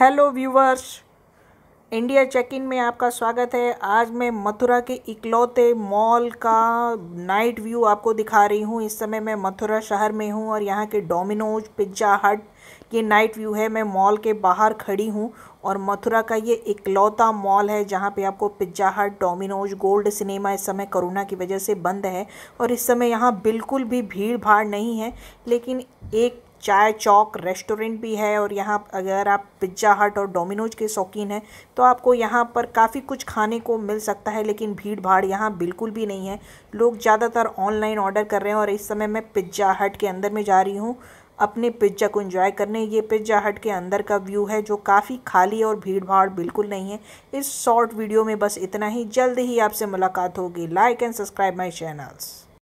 hello viewers India check in में आपका स्वागत है आज मैं मथुरा के इकलौते मॉल का नाइट व्यू आपको दिखा रही हूँ इस समय मैं मथुरा शहर में हूँ और यहाँ के डोमिनोज पिज्ज़ा हट ये नाइट व्यू है मैं मॉल के बाहर खड़ी हूँ और मथुरा का ये इकलौता मॉल है जहाँ पे आपको पिज्जा हट डोमिनोज गोल्ड सिनेमा इस समय कोरोना की वजह से बंद है और इस समय यहाँ बिल्कुल भी भीड़ भाड़ नहीं है लेकिन एक चाय चौक रेस्टोरेंट भी है और यहाँ अगर आप पिज्ज़ा हट और डोमिनोज के शौकीन हैं तो आपको यहाँ पर काफ़ी कुछ खाने को मिल सकता है लेकिन भीड़ भाड़ यहाँ बिल्कुल भी नहीं है लोग ज़्यादातर ऑनलाइन ऑर्डर कर रहे हैं और इस समय मैं पिज्ज़ा हट के अंदर में जा रही हूँ अपने पिज्जा को इंजॉय करने ये पिज्जा हट के अंदर का व्यू है जो काफ़ी खाली और भीड़ भाड़ बिल्कुल नहीं है इस शॉर्ट वीडियो में बस इतना ही जल्द ही आपसे मुलाकात होगी like and subscribe my channels